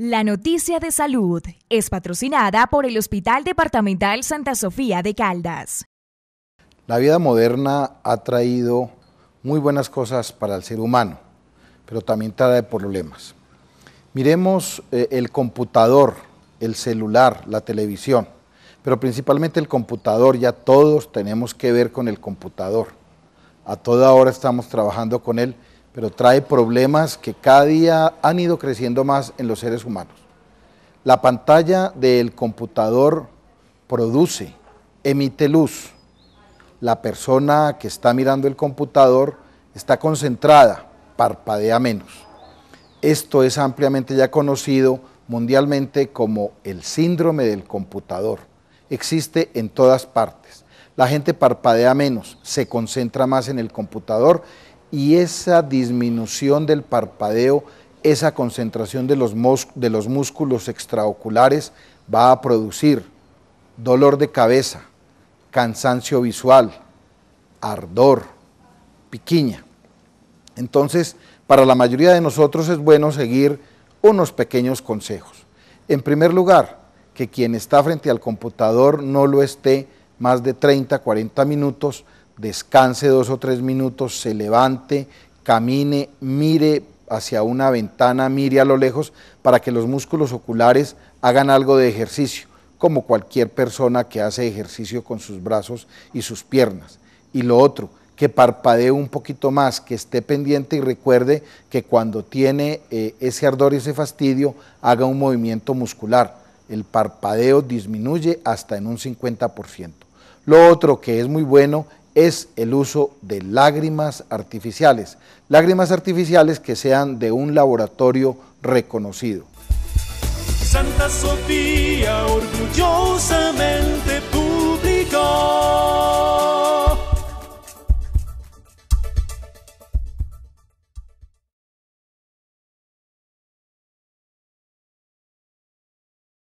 La noticia de salud es patrocinada por el Hospital Departamental Santa Sofía de Caldas. La vida moderna ha traído muy buenas cosas para el ser humano, pero también trae problemas. Miremos eh, el computador, el celular, la televisión, pero principalmente el computador, ya todos tenemos que ver con el computador. A toda hora estamos trabajando con él pero trae problemas que cada día han ido creciendo más en los seres humanos. La pantalla del computador produce, emite luz. La persona que está mirando el computador está concentrada, parpadea menos. Esto es ampliamente ya conocido mundialmente como el síndrome del computador. Existe en todas partes. La gente parpadea menos, se concentra más en el computador y esa disminución del parpadeo, esa concentración de los, músculos extraoculares va a producir dolor de cabeza, cansancio visual, ardor, piquiña. Entonces, para la mayoría de nosotros es bueno seguir unos pequeños consejos. En primer lugar, que quien está frente al computador no lo esté más de 30, 40 minutos descanse dos o tres minutos, se levante, camine, mire hacia una ventana, mire a lo lejos, para que los músculos oculares hagan algo de ejercicio, como cualquier persona que hace ejercicio con sus brazos y sus piernas. Y lo otro, que parpadee un poquito más, que esté pendiente y recuerde que cuando tiene eh, ese ardor y ese fastidio, haga un movimiento muscular. El parpadeo disminuye hasta en un 50%. Lo otro que es muy bueno es el uso de lágrimas artificiales, lágrimas artificiales que sean de un laboratorio reconocido. Santa Sofía orgullosamente